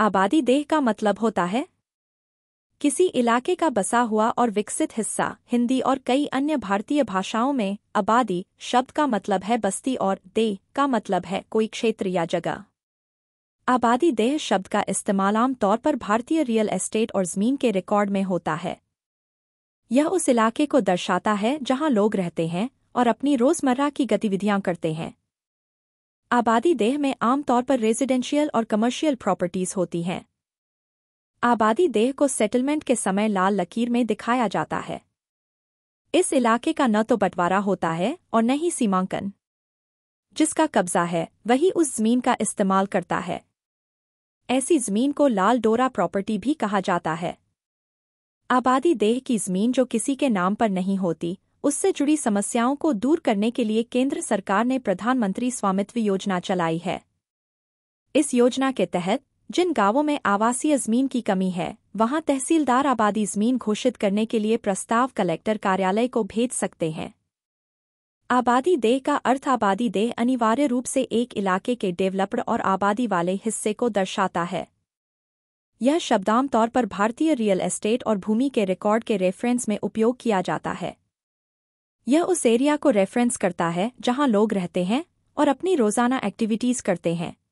आबादी देह का मतलब होता है किसी इलाके का बसा हुआ और विकसित हिस्सा हिंदी और कई अन्य भारतीय भाषाओं में आबादी शब्द का मतलब है बस्ती और देह का मतलब है कोई क्षेत्र या जगह आबादी देह शब्द का इस्तेमाल आमतौर पर भारतीय रियल एस्टेट और जमीन के रिकॉर्ड में होता है यह उस इलाके को दर्शाता है जहां लोग रहते हैं और अपनी रोजमर्रा की गतिविधियां करते हैं आबादी देह में आमतौर पर रेजिडेंशियल और कमर्शियल प्रॉपर्टीज होती हैं आबादी देह को सेटलमेंट के समय लाल लकीर में दिखाया जाता है इस इलाके का न तो बंटवारा होता है और न ही सीमांकन जिसका कब्जा है वही उस जमीन का इस्तेमाल करता है ऐसी जमीन को लाल डोरा प्रॉपर्टी भी कहा जाता है आबादी देह की जमीन जो किसी के नाम पर नहीं होती उससे जुड़ी समस्याओं को दूर करने के लिए केंद्र सरकार ने प्रधानमंत्री स्वामित्व योजना चलाई है इस योजना के तहत जिन गांवों में आवासीय जमीन की कमी है वहां तहसीलदार आबादी जमीन घोषित करने के लिए प्रस्ताव कलेक्टर कार्यालय को भेज सकते हैं आबादी देह का अर्थ आबादी देह अनिवार्य रूप से एक इलाके के डेवलप्ड और आबादी वाले हिस्से को दर्शाता है यह शब्द आमतौर पर भारतीय रियल एस्टेट और भूमि के रिकॉर्ड के रेफरेंस में उपयोग किया जाता है यह उस एरिया को रेफरेंस करता है जहां लोग रहते हैं और अपनी रोज़ाना एक्टिविटीज़ करते हैं